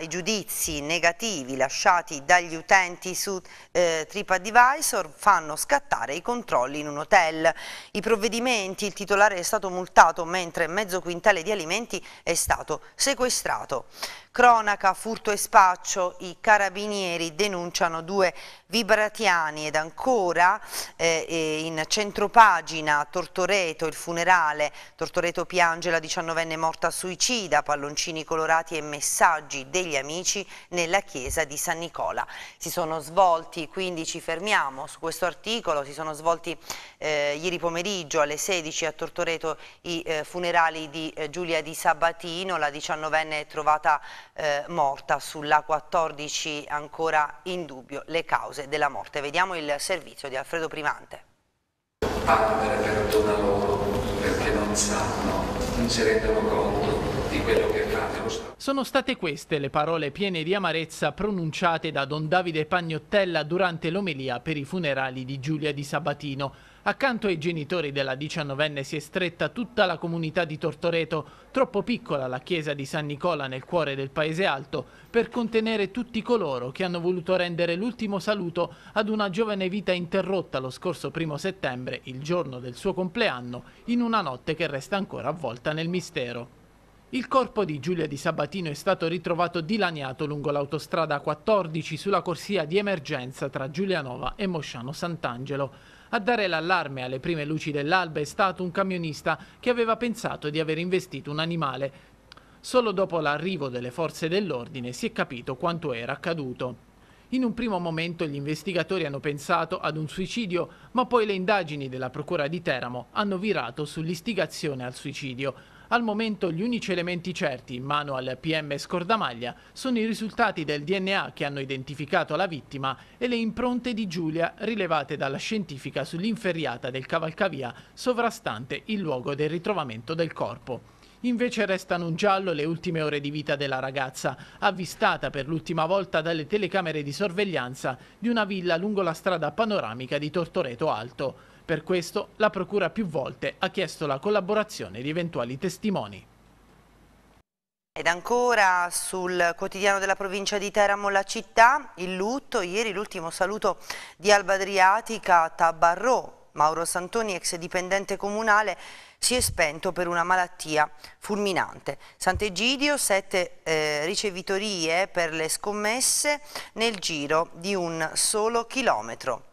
i giudizi negativi lasciati dagli utenti su eh, TripAdvisor fanno scattare i controlli in un hotel. I provvedimenti, il titolare è stato multato mentre mezzo quintale di alimenti è stato sequestrato. Cronaca, furto e spaccio, i carabinieri denunciano due vibratiani ed ancora eh, eh in centropagina Tortoreto, il funerale, Tortoreto piange la 19enne morta suicida, palloncina pasticcini colorati e messaggi degli amici nella chiesa di San Nicola. Si sono svolti, quindi ci fermiamo su questo articolo, si sono svolti eh, ieri pomeriggio alle 16 a Tortoreto i eh, funerali di eh, Giulia di Sabatino, la 19enne trovata eh, morta sulla 14 ancora in dubbio le cause della morte. Vediamo il servizio di Alfredo Primante. Padre, ah, perdona loro perché non sanno, non si rendono conto di quello che cosa. Sono state queste le parole piene di amarezza pronunciate da Don Davide Pagnottella durante l'omelia per i funerali di Giulia di Sabatino. Accanto ai genitori della diciannovenne si è stretta tutta la comunità di Tortoreto, troppo piccola la chiesa di San Nicola nel cuore del Paese Alto, per contenere tutti coloro che hanno voluto rendere l'ultimo saluto ad una giovane vita interrotta lo scorso primo settembre, il giorno del suo compleanno, in una notte che resta ancora avvolta nel mistero. Il corpo di Giulia di Sabatino è stato ritrovato dilaniato lungo l'autostrada 14 sulla corsia di emergenza tra Giulianova e Mosciano Sant'Angelo. A dare l'allarme alle prime luci dell'alba è stato un camionista che aveva pensato di aver investito un animale. Solo dopo l'arrivo delle forze dell'ordine si è capito quanto era accaduto. In un primo momento gli investigatori hanno pensato ad un suicidio, ma poi le indagini della Procura di Teramo hanno virato sull'istigazione al suicidio, al momento gli unici elementi certi in mano al PM Scordamaglia sono i risultati del DNA che hanno identificato la vittima e le impronte di Giulia rilevate dalla scientifica sull'inferriata del cavalcavia sovrastante il luogo del ritrovamento del corpo. Invece restano un giallo le ultime ore di vita della ragazza, avvistata per l'ultima volta dalle telecamere di sorveglianza di una villa lungo la strada panoramica di Tortoreto Alto. Per questo la Procura più volte ha chiesto la collaborazione di eventuali testimoni. Ed ancora sul quotidiano della provincia di Teramo la città, il lutto, ieri l'ultimo saluto di Alba Adriatica Tabarro, Mauro Santoni ex dipendente comunale si è spento per una malattia fulminante. Sant'Egidio, sette eh, ricevitorie per le scommesse nel giro di un solo chilometro.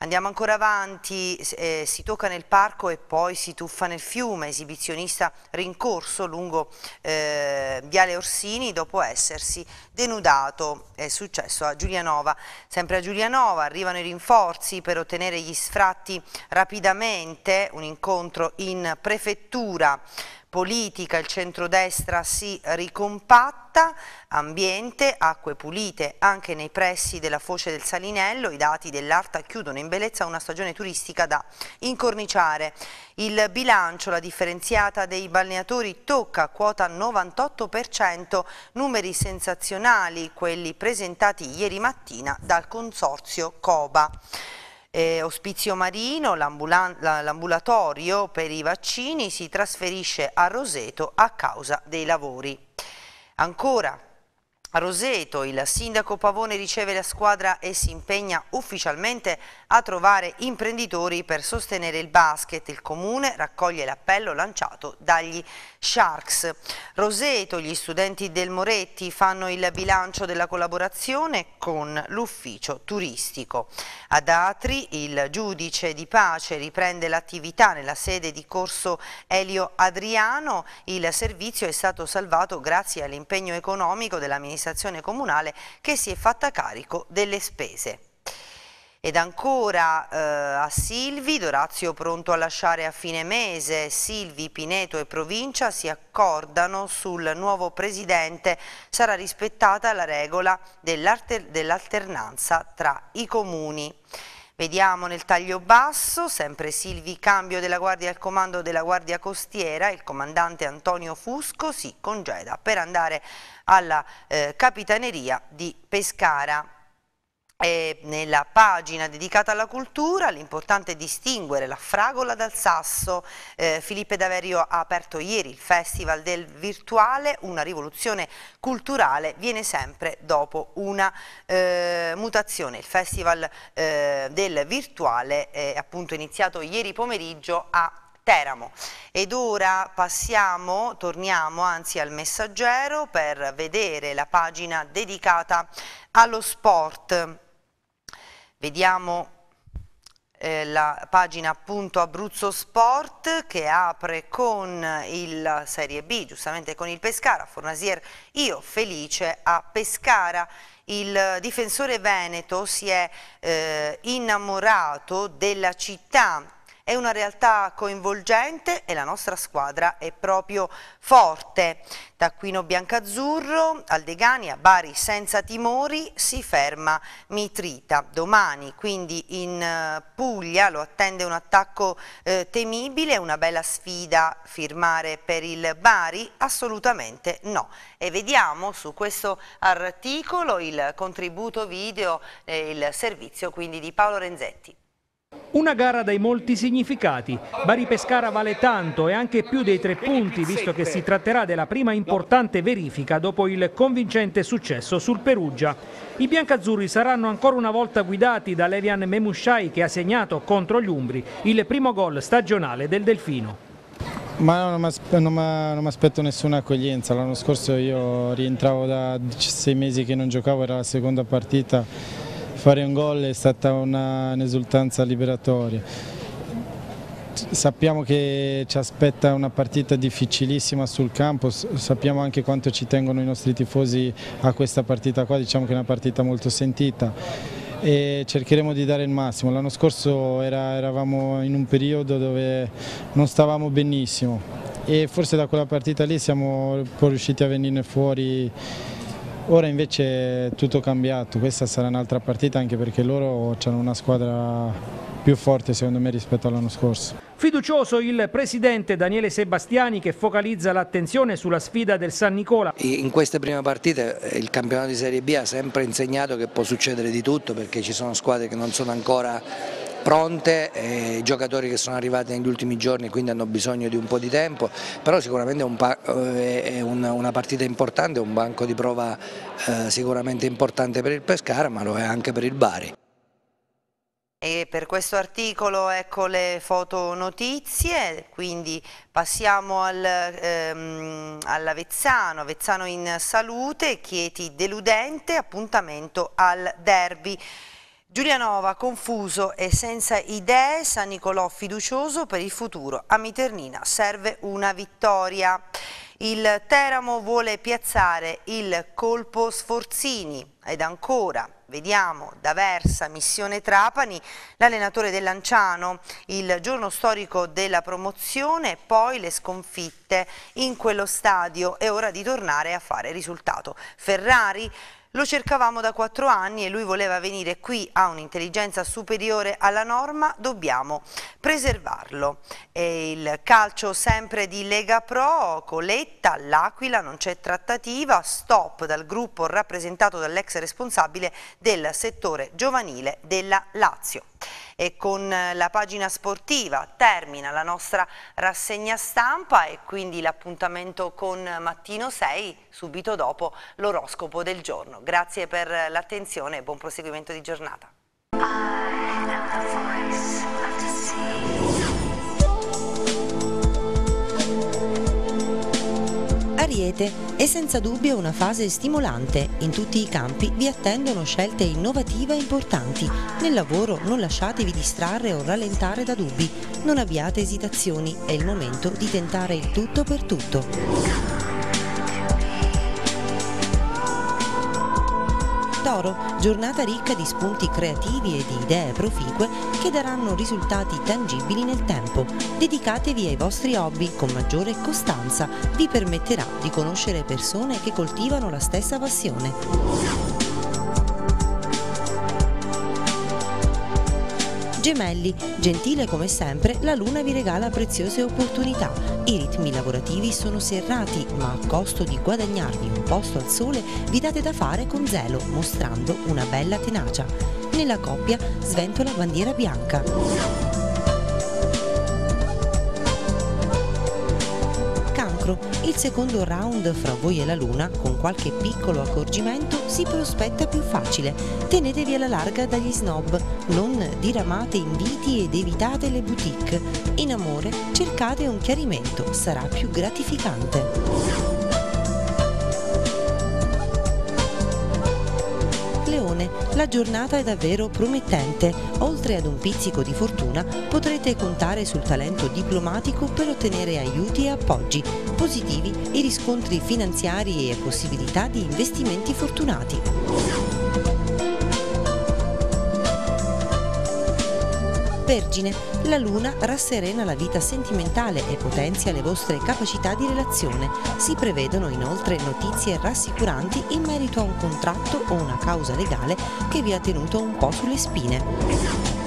Andiamo ancora avanti, eh, si tocca nel parco e poi si tuffa nel fiume, esibizionista rincorso lungo eh, Viale Orsini dopo essersi denudato, è successo a Giulianova. Sempre a Giulianova arrivano i rinforzi per ottenere gli sfratti rapidamente, un incontro in prefettura politica, il centrodestra si ricompatta, ambiente, acque pulite anche nei pressi della foce del Salinello, i dati dell'Arta chiudono in bellezza una stagione turistica da incorniciare. Il bilancio, la differenziata dei balneatori tocca quota 98%, numeri sensazionali quelli presentati ieri mattina dal consorzio COBA eh, Ospizio Marino, l'ambulatorio per i vaccini si trasferisce a Roseto a causa dei lavori. Ancora a Roseto il sindaco Pavone riceve la squadra e si impegna ufficialmente a trovare imprenditori per sostenere il basket. Il comune raccoglie l'appello lanciato dagli Sharks. Roseto, gli studenti del Moretti fanno il bilancio della collaborazione con l'ufficio turistico. Ad Atri il giudice di pace riprende l'attività nella sede di corso Elio Adriano. Il servizio è stato salvato grazie all'impegno economico dell'amministrazione amministrazione comunale che si è fatta carico delle spese. Ed ancora eh, a Silvi, Dorazio pronto a lasciare a fine mese, Silvi, Pineto e Provincia si accordano sul nuovo presidente, sarà rispettata la regola dell'alternanza dell tra i comuni. Vediamo nel taglio basso, sempre Silvi Cambio della Guardia al Comando della Guardia Costiera, il comandante Antonio Fusco si congeda per andare alla eh, Capitaneria di Pescara. E nella pagina dedicata alla cultura l'importante è distinguere la fragola dal sasso. Eh, Filippe Daverio ha aperto ieri il Festival del Virtuale, una rivoluzione culturale viene sempre dopo una eh, mutazione. Il Festival eh, del Virtuale è appunto iniziato ieri pomeriggio a Teramo. Ed ora passiamo, torniamo anzi al messaggero per vedere la pagina dedicata allo sport. Vediamo eh, la pagina appunto Abruzzo Sport che apre con il Serie B, giustamente con il Pescara, Fornasier io felice a Pescara. Il difensore veneto si è eh, innamorato della città è una realtà coinvolgente e la nostra squadra è proprio forte. Da Biancazzurro al a Bari senza timori si ferma Mitrita. Domani quindi in eh, Puglia lo attende un attacco eh, temibile, una bella sfida firmare per il Bari? Assolutamente no. E vediamo su questo articolo il contributo video e il servizio quindi di Paolo Renzetti. Una gara dai molti significati. Bari Pescara vale tanto e anche più dei tre punti, visto che si tratterà della prima importante verifica dopo il convincente successo sul Perugia. I biancazzurri saranno ancora una volta guidati da Levian Memushai che ha segnato contro gli Umbri il primo gol stagionale del Delfino. Ma non, non mi aspetto nessuna accoglienza, l'anno scorso io rientravo da 16 mesi che non giocavo, era la seconda partita fare un gol è stata un'esultanza liberatoria. Sappiamo che ci aspetta una partita difficilissima sul campo, sappiamo anche quanto ci tengono i nostri tifosi a questa partita qua, diciamo che è una partita molto sentita e cercheremo di dare il massimo. L'anno scorso era, eravamo in un periodo dove non stavamo benissimo e forse da quella partita lì siamo un po' riusciti a venirne fuori Ora invece è tutto cambiato, questa sarà un'altra partita anche perché loro hanno una squadra più forte secondo me rispetto all'anno scorso. Fiducioso il presidente Daniele Sebastiani che focalizza l'attenzione sulla sfida del San Nicola. In queste prime partite eh, il campionato di Serie B ha sempre insegnato che può succedere di tutto perché ci sono squadre che non sono ancora pronte, eh, giocatori che sono arrivati negli ultimi giorni e quindi hanno bisogno di un po' di tempo, però sicuramente è, un pa eh, è un, una partita importante, un banco di prova eh, sicuramente importante per il Pescara ma lo è anche per il Bari. E per questo articolo ecco le fotonotizie, quindi passiamo al, ehm, all'Avezzano, Avezzano in salute, Chieti deludente, appuntamento al derby. Giulianova, confuso e senza idee, San Nicolò fiducioso per il futuro. A Miternina serve una vittoria. Il Teramo vuole piazzare il colpo Sforzini ed ancora Vediamo, da Versa, missione Trapani, l'allenatore del Lanciano, il giorno storico della promozione, poi le sconfitte in quello stadio. È ora di tornare a fare risultato. Ferrari, lo cercavamo da quattro anni e lui voleva venire qui, ha un'intelligenza superiore alla norma, dobbiamo preservarlo. E il calcio sempre di Lega Pro, Coletta, L'Aquila, non c'è trattativa, stop dal gruppo rappresentato dall'ex responsabile del settore giovanile della Lazio. E con eh, la pagina sportiva termina la nostra rassegna stampa e quindi l'appuntamento con Mattino 6 subito dopo l'oroscopo del giorno. Grazie per eh, l'attenzione e buon proseguimento di giornata. Ariete è senza dubbio una fase stimolante. In tutti i campi vi attendono scelte innovative e importanti. Nel lavoro non lasciatevi distrarre o rallentare da dubbi. Non abbiate esitazioni, è il momento di tentare il tutto per tutto. Toro, giornata ricca di spunti creativi e di idee proficue che daranno risultati tangibili nel tempo. Dedicatevi ai vostri hobby con maggiore costanza, vi permetterà di conoscere persone che coltivano la stessa passione. Gemelli, gentile come sempre, la Luna vi regala preziose opportunità. I ritmi lavorativi sono serrati, ma a costo di guadagnarvi un posto al sole vi date da fare con zelo, mostrando una bella tenacia. Nella coppia sventola bandiera bianca. il secondo round fra voi e la Luna, con qualche piccolo accorgimento, si prospetta più facile. Tenetevi alla larga dagli snob, non diramate inviti ed evitate le boutique. In amore cercate un chiarimento, sarà più gratificante. la giornata è davvero promettente. Oltre ad un pizzico di fortuna potrete contare sul talento diplomatico per ottenere aiuti e appoggi, positivi i riscontri finanziari e possibilità di investimenti fortunati. Vergine, la luna rasserena la vita sentimentale e potenzia le vostre capacità di relazione. Si prevedono inoltre notizie rassicuranti in merito a un contratto o una causa legale che vi ha tenuto un po' sulle spine.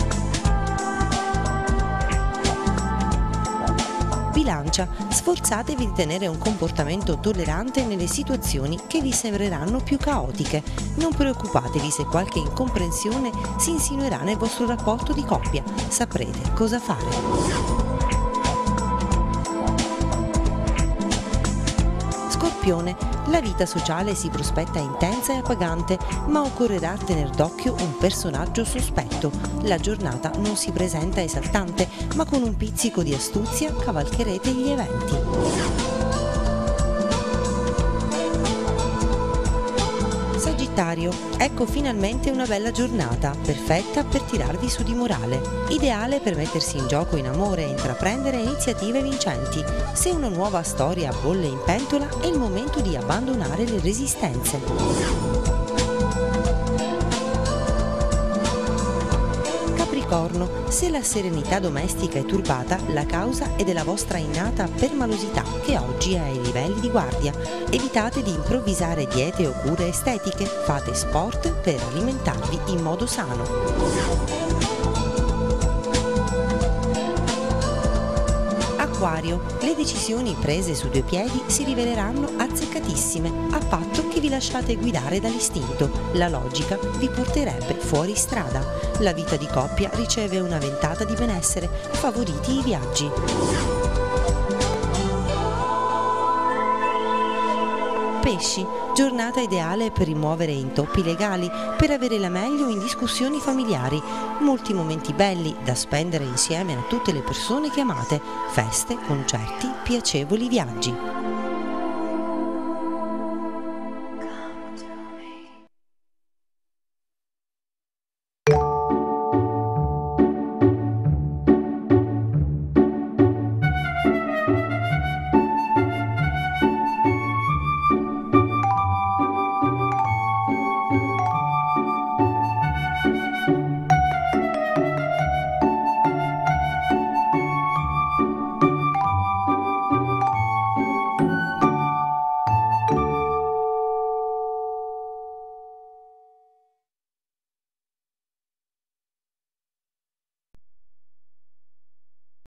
bilancia, sforzatevi di tenere un comportamento tollerante nelle situazioni che vi sembreranno più caotiche. Non preoccupatevi se qualche incomprensione si insinuerà nel vostro rapporto di coppia. Saprete cosa fare. Scorpione la vita sociale si prospetta intensa e appagante, ma occorrerà tenere d'occhio un personaggio sospetto. La giornata non si presenta esaltante, ma con un pizzico di astuzia cavalcherete gli eventi. planetario. Ecco finalmente una bella giornata, perfetta per tirarvi su di morale. Ideale per mettersi in gioco in amore e intraprendere iniziative vincenti. Se una nuova storia bolle in pentola è il momento di abbandonare le resistenze. attorno. Se la serenità domestica è turbata, la causa è della vostra innata permalosità che oggi è ai livelli di guardia. Evitate di improvvisare diete o cure estetiche, fate sport per alimentarvi in modo sano. Acquario, le decisioni prese su due piedi si riveleranno azzeccatissime, a patto che vi lasciate guidare dall'istinto. La logica vi porterebbe fuori strada. La vita di coppia riceve una ventata di benessere, favoriti i viaggi. Pesci, giornata ideale per rimuovere intoppi legali, per avere la meglio in discussioni familiari, molti momenti belli da spendere insieme a tutte le persone chiamate. feste, concerti, piacevoli viaggi.